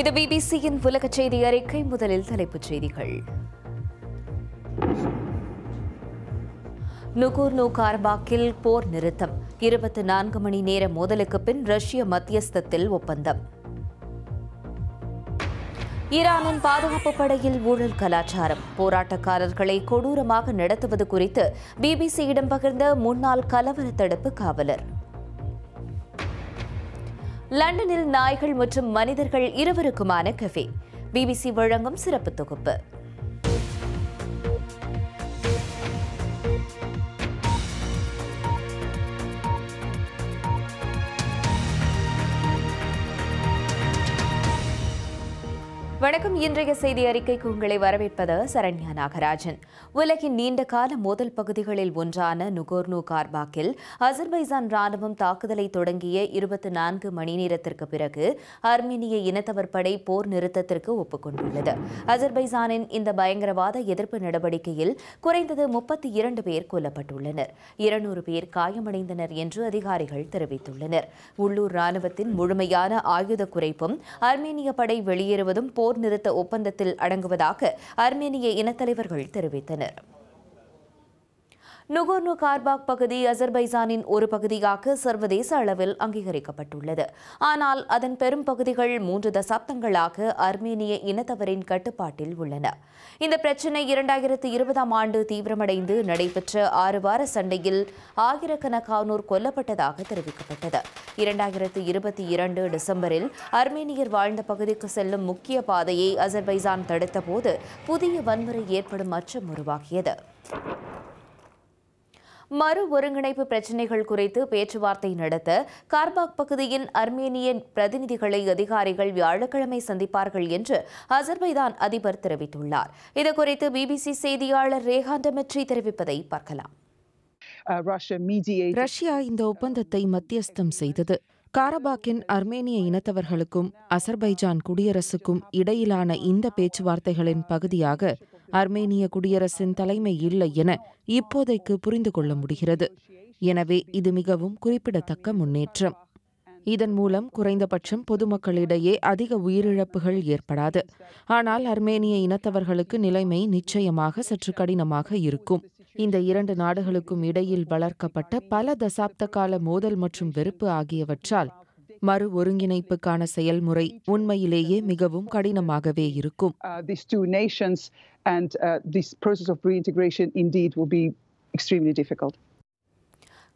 இது பிபிசியின் உலக செய்தி அறிக்கை முதலில் தலைப்புச் செய்திகள் நுகோர்னோ கார்பாக்கில் போர் நிறுத்தம் இருபத்தி நான்கு மணி நேர மோதலுக்கு பின் ரஷ்ய மத்தியஸ்தத்தில் ஒப்பந்தம் ஈரானின் பாதுகாப்பு படையில் ஊழல் கலாச்சாரம் போராட்டக்காரர்களை கொடூரமாக நடத்துவது குறித்து பிபிசியிடம் பகிர்ந்த முன்னாள் கலவர தடுப்பு காவலர் லண்டனில் நாய்கள் மற்றும் மனிதர்கள் இருவருக்குமான கஃபே பிபிசி வழங்கும் சிறப்பு தொகுப்பு வணக்கம் இன்றைய செய்தி அறிக்கைக்கு உங்களை வரவேற்பது சரண்யா நாகராஜன் உலகின் நீண்டகால மோதல் பகுதிகளில் ஒன்றான நுகோர்னு கார்பாக்கில் அசர்பைசான் ராணுவம் தாக்குதலை தொடங்கிய இருபத்தி நான்கு மணி நேரத்திற்கு பிறகு அர்மேனிய இனத்தவர் படை போர் நிறுத்தத்திற்கு ஒப்புக்கொண்டுள்ளது அசர்பைசானின் இந்த பயங்கரவாத எதிர்ப்பு நடவடிக்கையில் குறைந்தது முப்பத்தி இரண்டு பேர் கொல்லப்பட்டுள்ளனர் இருநூறு பேர் காயமடைந்தனர் என்று அதிகாரிகள் தெரிவித்துள்ளனர் உள்ளூர் ராணுவத்தின் முழுமையான ஆயுத குறைப்பும் அர்மேனிய படை வெளியேறுவதும் போர் போர் நிறுத்த ஒப்பந்தத்தில் அடங்குவதாக அர்மேனிய இனத்தலைவர்கள் தெரிவித்தனர் நுகோர்னு கார்பாக் பகுதி அசர்பைசானின் ஒரு பகுதியாக சர்வதேச அளவில் அங்கீகரிக்கப்பட்டுள்ளது ஆனால் அதன் பெரும் பகுதிகள் மூன்று தசாப்தங்களாக அர்மேனிய இனத்தவரின் கட்டுப்பாட்டில் உள்ளன இந்த பிரச்சினை இரண்டாயிரத்து இருபதாம் ஆண்டு தீவிரமடைந்து நடைபெற்ற ஆறு வார சண்டையில் ஆயிரக்கணக்கானோர் கொல்லப்பட்டதாக தெரிவிக்கப்பட்டது இரண்டாயிரத்து இருபத்தி இரண்டு டிசம்பரில் அர்மேனியர் வாழ்ந்த பகுதிக்கு செல்லும் முக்கிய பாதையை அசர்பைசான் தடுத்தபோது புதிய வன்முறை ஏற்படும் அச்சம் உருவாகியது மறு ஒருங்கிணைப்பு பிரச்சினைகள் குறித்து பேச்சுவார்த்தை நடத்த கார்பாக் பகுதியின் அர்மேனிய பிரதிநிதிகளை அதிகாரிகள் வியாழக்கிழமை சந்திப்பார்கள் என்று அசர்பைதான் அதிபர் தெரிவித்துள்ளார் இதுகுறித்து பிபிசி செய்தியாளர் ரேகா டெமெட்ரி தெரிவிப்பதை பார்க்கலாம் ரஷ்யா இந்த ஒப்பந்தத்தை மத்தியஸ்தம் செய்தது காரபாக்கின் அர்மேனிய இனத்தவர்களுக்கும் அசர்பைஜான் குடியரசுக்கும் இடையிலான இந்த பேச்சுவார்த்தைகளின் பகுதியாக அர்மேனிய குடியரசின் தலைமை இல்லை என இப்போதைக்கு புரிந்து கொள்ள முடிகிறது எனவே இது மிகவும் குறிப்பிடத்தக்க முன்னேற்றம் இதன் மூலம் குறைந்தபட்சம் பொதுமக்களிடையே அதிக உயிரிழப்புகள் ஏற்படாது ஆனால் அர்மேனிய இனத்தவர்களுக்கு நிலைமை நிச்சயமாக சற்று கடினமாக இருக்கும் இந்த இரண்டு நாடுகளுக்கும் இடையில் வளர்க்கப்பட்ட பல தசாப்த கால மோதல் மற்றும் வெறுப்பு ஆகியவற்றால் மறு ஒருங்கிணைப்புக்கான செயல்முறை உண்மையிலேயே மிகவும் கடினமாகவே இருக்கும் and uh, this process of reintegration indeed will be extremely difficult.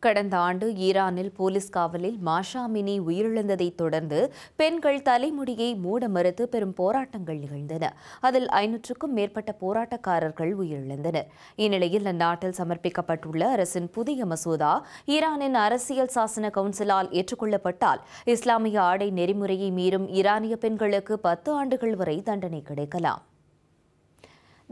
கடந்த ஆண்டு ஈரானில் போலீஸ் காவலில் மாஷாமினி உயிரிழந்ததைத் தொடர்ந்து பெண்கள் தலைமுடியை மூட மறுத்து பெரும் போராட்டங்கள் நிகழ்ந்தன அதில் ஐநூற்றுக்கும் மேற்பட்ட போராட்டக்காரர்கள் உயிரிழந்தனர் இந்நிலையில் அந்நாட்டில் சமர்ப்பிக்கப்பட்டுள்ள அரசின் புதிய மசோதா ஈரானின் அரசியல் சாசன கவுன்சிலால் ஏற்றுக்கொள்ளப்பட்டால் இஸ்லாமிய ஆடை நெறிமுறையை மீறும் ஈரானிய பெண்களுக்கு பத்து ஆண்டுகள் வரை தண்டனை கிடைக்கலாம்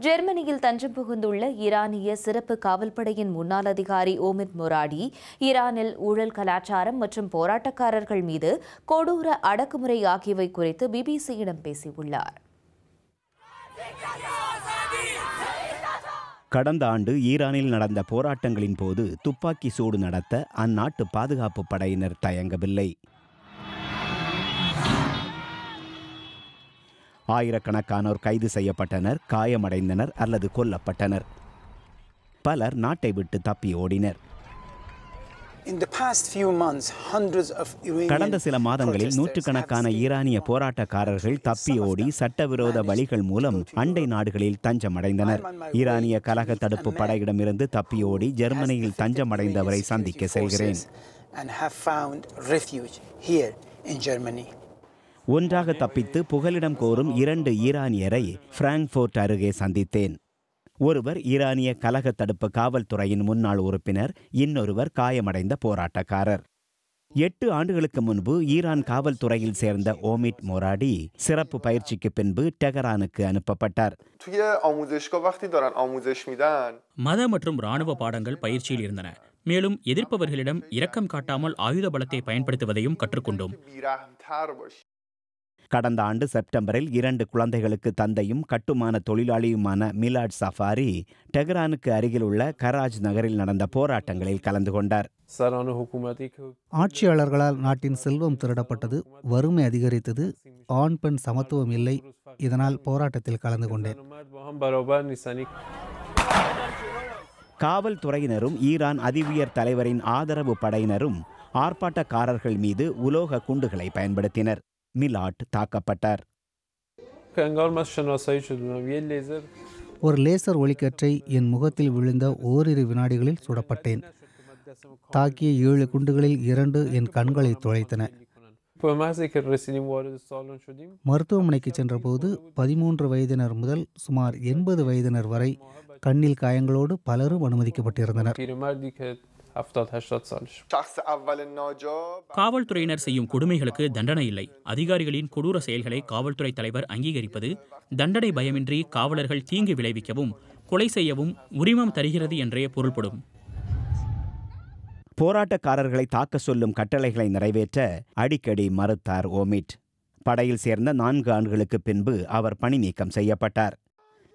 ஜெர்மனியில் தஞ்சம் புகுந்துள்ள ஈரானிய சிறப்பு காவல்படையின் முன்னாள் அதிகாரி ஓமித் மொராடி ஈரானில் ஊழல் கலாச்சாரம் மற்றும் போராட்டக்காரர்கள் மீது கொடூர அடக்குமுறை ஆகியவை குறித்து பிபிசியிடம் பேசியுள்ளார் கடந்த ஆண்டு ஈரானில் நடந்த போராட்டங்களின் போது துப்பாக்கி சூடு நடத்த அந்நாட்டு பாதுகாப்பு படையினர் தயங்கவில்லை ஆயிரக்கணக்கானோர் கைது செய்யப்பட்டனர் காயமடைந்தனர் அல்லது கொல்லப்பட்டனர் பலர் நாட்டை விட்டு தப்பி ஓடினர் கடந்த சில மாதங்களில் நூற்றுக்கணக்கான ஈரானிய போராட்டக்காரர்கள் தப்பி ஓடி சட்டவிரோத வழிகள் மூலம் அண்டை நாடுகளில் தஞ்சமடைந்தனர் ஈரானிய கலக தடுப்பு படையிடமிருந்து தப்பி ஓடி ஜெர்மனியில் தஞ்சமடைந்தவரை சந்திக்க செல்கிறேன் ஒன்றாக தப்பித்து புகலிடம் கோரும் இரண்டு ஈரானியரை பிராங்க்ஃபோர்ட் அருகே சந்தித்தேன் ஒருவர் ஈரானிய கலக தடுப்பு காவல்துறையின் முன்னாள் உறுப்பினர் இன்னொருவர் காயமடைந்த போராட்டக்காரர் எட்டு ஆண்டுகளுக்கு முன்பு ஈரான் காவல்துறையில் சேர்ந்த ஓமிட் மொராடி சிறப்பு பயிற்சிக்கு பின்பு டெஹரானுக்கு அனுப்பப்பட்டார் மத மற்றும் ராணுவ பாடங்கள் பயிற்சியில் இருந்தன மேலும் எதிர்ப்பவர்களிடம் இரக்கம் காட்டாமல் ஆயுத பலத்தை பயன்படுத்துவதையும் கற்றுக்கொண்டோம் கடந்த ஆண்டு செப்டம்பரில் இரண்டு குழந்தைகளுக்கு தந்தையும் கட்டுமான தொழிலாளியுமான மிலாட் சஃபாரி டெஹ்ரானுக்கு அருகில் உள்ள கராஜ் நகரில் நடந்த போராட்டங்களில் கலந்து கொண்டார் ஆட்சியாளர்களால் நாட்டின் செல்வம் திருடப்பட்டது வறுமை அதிகரித்தது ஆண் பெண் சமத்துவம் இல்லை இதனால் போராட்டத்தில் கலந்து கொண்டேன் காவல்துறையினரும் ஈரான் அதிவியர் தலைவரின் ஆதரவு படையினரும் ஆர்ப்பாட்டக்காரர்கள் மீது உலோக குண்டுகளை பயன்படுத்தினர் மிலாட் தாக்கப்பட்டார் ஒரு லேசர் ஒளிக்கற்றை என் முகத்தில் விழுந்த ஓரிரு வினாடிகளில் சுடப்பட்டேன் தாக்கிய ஏழு குண்டுகளில் இரண்டு என் கண்களை துளைத்தன மருத்துவமனைக்கு சென்றபோது பதிமூன்று வயதினர் முதல் சுமார் எண்பது வயதினர் வரை கண்ணில் காயங்களோடு பலரும் அனுமதிக்கப்பட்டிருந்தனர் காவல்துறையினர் செய்யும் கொடுமைகளுக்கு தண்டனை இல்லை அதிகாரிகளின் கொடூர செயல்களை காவல்துறை தலைவர் அங்கீகரிப்பது தண்டனை பயமின்றி காவலர்கள் தீங்கு விளைவிக்கவும் கொலை செய்யவும் உரிமம் தருகிறது என்றே பொருள்படும் போராட்டக்காரர்களை தாக்க சொல்லும் கட்டளைகளை நிறைவேற்ற அடிக்கடி மறுத்தார் ஓமிட் படையில் சேர்ந்த நான்கு ஆண்டுகளுக்கு பின்பு அவர் பணி நீக்கம் செய்யப்பட்டார்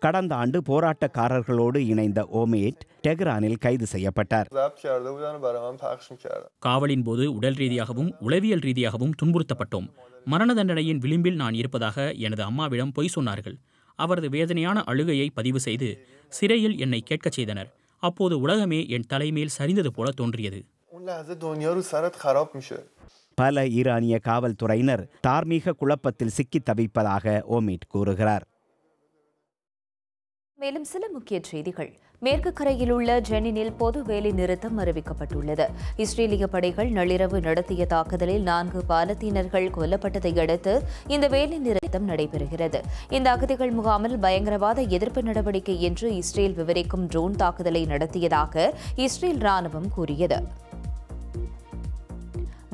கடந்த ஆண்டு போராட்டக்காரர்களோடு இணைந்த ஓமேட் டெஹ்ரானில் கைது செய்யப்பட்டார் காவலின் போது உடல் ரீதியாகவும் உளவியல் ரீதியாகவும் துன்புறுத்தப்பட்டோம் மரண தண்டனையின் விளிம்பில் நான் இருப்பதாக எனது அம்மாவிடம் பொய் சொன்னார்கள் அவரது வேதனையான அழுகையை பதிவு செய்து சிறையில் என்னை கேட்கச் செய்தனர் அப்போது உலகமே என் தலைமையில் சரிந்தது போல தோன்றியது பல ஈரானிய காவல்துறையினர் தார்மீக குழப்பத்தில் சிக்கித் தவிப்பதாக ஓமேட் கூறுகிறார் மேலும் சில முக்கிய செய்திகள் மேற்கு கரையில் உள்ள ஜெனினில் பொது வேலை நிறுத்தம் அறிவிக்கப்பட்டுள்ளது இஸ்ரேலிய படைகள் நள்ளிரவு நடத்திய தாக்குதலில் நான்கு பாலத்தீனர்கள் கொல்லப்பட்டதை அடுத்து இந்த வேலை நிறுத்தம் நடைபெறுகிறது இந்த அகதிகள் முகாமில் பயங்கரவாத எதிர்ப்பு நடவடிக்கை என்று இஸ்ரேல் விவரிக்கும் ட்ரோன் தாக்குதலை நடத்தியதாக இஸ்ரேல் ராணுவம் கூறியது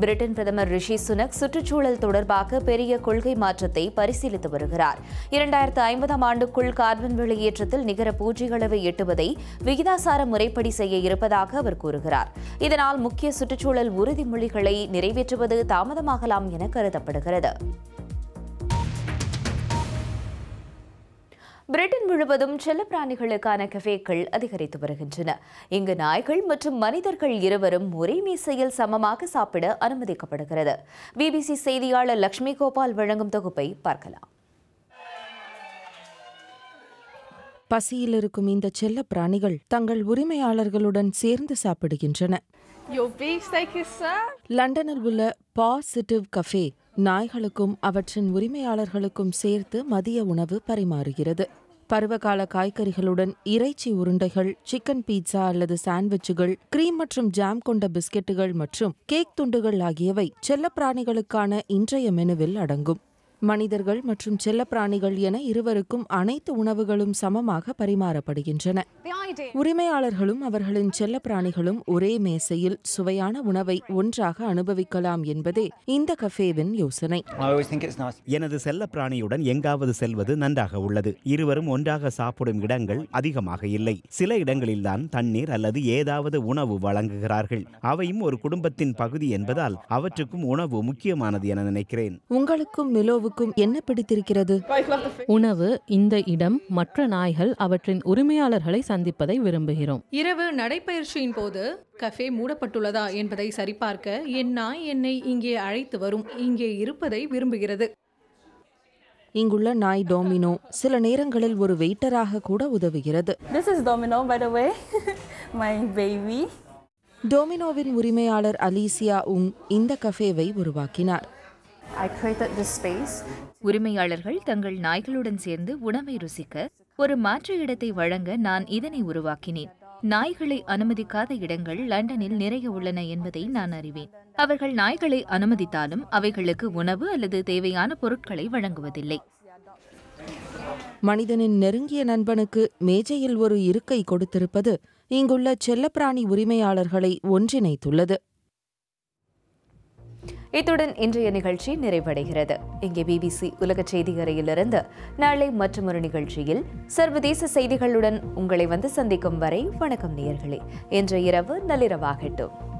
பிரிட்டன் பிரதமர் ரிஷி சுனக் சுற்றுச்சூழல் தொடர்பாக பெரிய கொள்கை மாற்றத்தை பரிசீலித்து வருகிறார் இரண்டாயிரத்து ஐம்பதாம் ஆண்டுக்குள் கார்பன் வெளியேற்றத்தில் நிகர பூஜ்ஜிகளவை எட்டுவதை விகிதாசார முறைப்படி செய்ய இருப்பதாக அவர் கூறுகிறார் இதனால் முக்கிய சுற்றுச்சூழல் உறுதிமொழிகளை நிறைவேற்றுவது தாமதமாகலாம் என கருதப்படுகிறது பிரிட்டன் முழுவதும் செல்லப்பிராணிகளுக்கான கஃபேக்கள் அதிகரித்து வருகின்றன இங்கு நாய்கள் மற்றும் மனிதர்கள் இருவரும் ஒரே மீசையில் சமமாக சாப்பிட அனுமதிக்கப்படுகிறது பிபிசி செய்தியாளர் லக்ஷ்மி கோபால் வழங்கும் தொகுப்பை பார்க்கலாம் பசியில் இருக்கும் இந்த செல்ல பிராணிகள் தங்கள் உரிமையாளர்களுடன் சேர்ந்து சாப்பிடுகின்றன லண்டனில் உள்ள பாசிட்டிவ் கஃபே நாய்களுக்கும் அவற்றின் உரிமையாளர்களுக்கும் சேர்த்து மதிய உணவு பரிமாறுகிறது பருவகால காய்கறிகளுடன் இறைச்சி உருண்டைகள் சிக்கன் பீட்சா அல்லது சாண்ட்விச்சுகள் கிரீம் மற்றும் ஜாம் கொண்ட பிஸ்கெட்டுகள் மற்றும் கேக் துண்டுகள் ஆகியவை செல்லப்பிராணிகளுக்கான இன்றைய மெனுவில் அடங்கும் மனிதர்கள் மற்றும் செல்லப்பிராணிகள் என இருவருக்கும் அனைத்து உணவுகளும் சமமாக பரிமாறப்படுகின்றன உரிமையாளர்களும் அவர்களின் செல்லப்பிராணிகளும் ஒரே மேசையில் சுவையான உணவை ஒன்றாக அனுபவிக்கலாம் என்பதே இந்த கஃபேவின் யோசனை எனது செல்லப்பிராணியுடன் எங்காவது செல்வது நன்றாக உள்ளது இருவரும் ஒன்றாக சாப்பிடும் இடங்கள் அதிகமாக இல்லை சில இடங்களில்தான் தண்ணீர் அல்லது ஏதாவது உணவு வழங்குகிறார்கள் அவையும் ஒரு குடும்பத்தின் பகுதி என்பதால் அவற்றுக்கும் உணவு முக்கியமானது என நினைக்கிறேன் உங்களுக்கும் மிலோவு உணவுக்கும் என்ன பிடித்திருக்கிறது உணவு இந்த இடம் மற்ற நாய்கள் அவற்றின் உரிமையாளர்களை சந்திப்பதை விரும்புகிறோம் இரவு நடைபயிற்சியின் போது கஃபே மூடப்பட்டுள்ளதா என்பதை சரிபார்க்க என் நாய் என்னை இங்கே அழைத்து வரும் இங்கே இருப்பதை விரும்புகிறது இங்குள்ள நாய் டோமினோ சில நேரங்களில் ஒரு வெயிட்டராக கூட உதவுகிறது This is Domino by the way my டோமினோவின் உரிமையாளர் அலீசியா உங் இந்த கஃபேவை உருவாக்கினார் உரிமையாளர்கள் தங்கள் நாய்களுடன் சேர்ந்து உணவை ருசிக்க ஒரு மாற்று இடத்தை வழங்க நான் இதனை உருவாக்கினேன் நாய்களை அனுமதிக்காத இடங்கள் லண்டனில் நிறைய உள்ளன என்பதை நான் அறிவேன் அவர்கள் நாய்களை அனுமதித்தாலும் அவைகளுக்கு உணவு அல்லது தேவையான பொருட்களை வழங்குவதில்லை மனிதனின் நெருங்கிய நண்பனுக்கு மேஜையில் ஒரு இருக்கை கொடுத்திருப்பது இங்குள்ள செல்லப்பிராணி உரிமையாளர்களை ஒன்றிணைத்துள்ளது இத்துடன் இன்றைய நிகழ்ச்சி நிறைவடைகிறது இங்கே பிபிசி உலக செய்திகரையிலிருந்து நாளை மற்றொரு நிகழ்ச்சியில் சர்வதேச செய்திகளுடன் உங்களை வந்து சந்திக்கும் வரை வணக்கம் நேயர்களே இன்று இரவு நள்ளிரவாகட்டும்